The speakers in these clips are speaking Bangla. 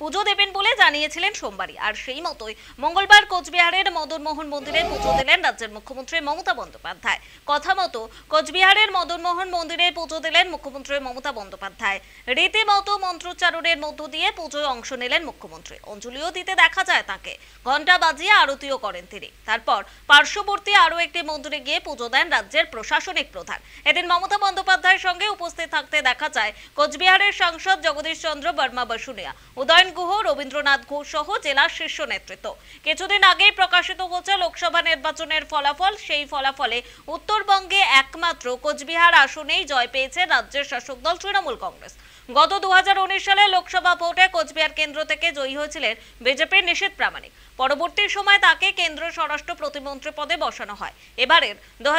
পুজো দেবেন বলে জানিয়েছিলেন সোমবারই আর সেই মতোই মঙ্গলবার কোচবিহারের মদনমোহন মন্দিরে পুজো দিলেন রাজ্যের মুখ্যমন্ত্রী মমতা বন্দ্যোপাধ্যায় কথা মতো কোচবিহারের মদনমোহন মন্দিরে পুজো দিলেন মুখ্যমন্ত্রী মমতা বন্দ্যোপাধ্যায় রীতিমতো মন্ত্রোচ্চারণের মধ্য দিয়ে পুজোয় অংশ নিলেন মুখ্যমন্ত্রী অঞ্জলিও দিতে দেখা যায় তাকে ঘণ্টা বাজিয়ে আরতিও করেন তিনি তারপর পার্শ্ববর্তী আরও একটি মন্দিরে গিয়ে পুজো দেন রাজ্যের প্রশাসনিক প্রধান এদিন মমতা বন্দ্যোপাধ্যায়ের সঙ্গে উপস্থিত থাকতে দেখা যায় কোচবিহারের সাংসদ জগদীশ চন্দ্র বর্মা বসুনিয়া উদয়ন গুহ রবীন্দ্রনাথ ঘোষ সহ জেলার শীর্ষ নেতৃত্ব কিছুদিন আগেই প্রকাশিত হচ্ছে লোকসভা নির্বাচনের ফলাফল সেই ফলাফলে উত্তরবঙ্গে একমাত্র কোচবিহার আসনেই জয় পেয়েছে রাজ্যের শাসক দল তৃণমূল কংগ্রেস গত দু সালে লোকসভা ভোটে কোচবিহার কেন্দ্র থেকে জয়ী হয়েছিলেন বিজেপির নিষেধ প্রামাণিক পরবর্তী সময় তাকে কেন্দ্র স্বরাষ্ট্র প্রতিমন্ত্রী পদে বসানো হয় এবারের দু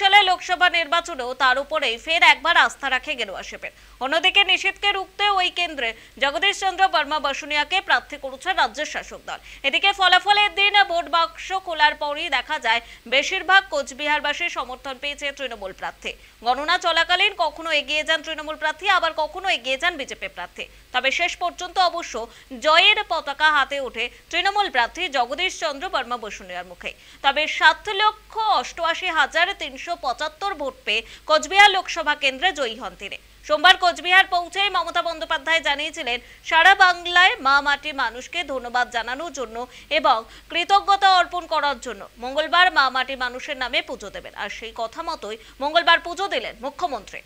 সালে লোকসভা নির্বাচনেও তার উপরেই ফের একবার আস্থা রাখে গেরুয়া শেপের অন্যদিকে নিষেধকে রুখতে ওই কেন্দ্রে জগদীশ চন্দ্র বর্মা বাসুনিয়াকে প্রার্থী করেছে রাজ্যের শাসক দল এদিকে ফলাফলের দিন ভোট বাক্স খোলার পরই দেখা যায় বেশিরভাগ কোচবিহারবাসী সমর্থন পেয়েছে তৃণমূল প্রার্থী গণনা চলাকালীন কখনো এগিয়ে যান তৃণমূল প্রার্থী আবার কখনো এগিয়ে যান বিজেপি প্রার্থী তবে শেষ পর্যন্ত অবশ্য জয়ের পতাকা হাতে ওঠে তৃণমূল প্রার্থী জগদীশ চন্দ্র বর্মা বসুনিয়ার মুখে তবে সাত লক্ষ অষ্টআশি হাজার তিনশো পঁচাত্তর ভোট পেয়ে কোচবিহার লোকসভা কেন্দ্রে জয়ী হন তিনি সোমবার কোচবিহার পৌঁছে মমতা বন্দ্যোপাধ্যায় জানিয়েছিলেন সারা বাংলায় মা মাটি মানুষকে ধন্যবাদ জানানোর জন্য এবং কৃতজ্ঞতা অর্পণ করার জন্য মঙ্গলবার মা মাটি মানুষের নামে পুজো দেবেন আর সেই কথা মতোই মঙ্গলবার পুজো দিলেন মুখ্যমন্ত্রী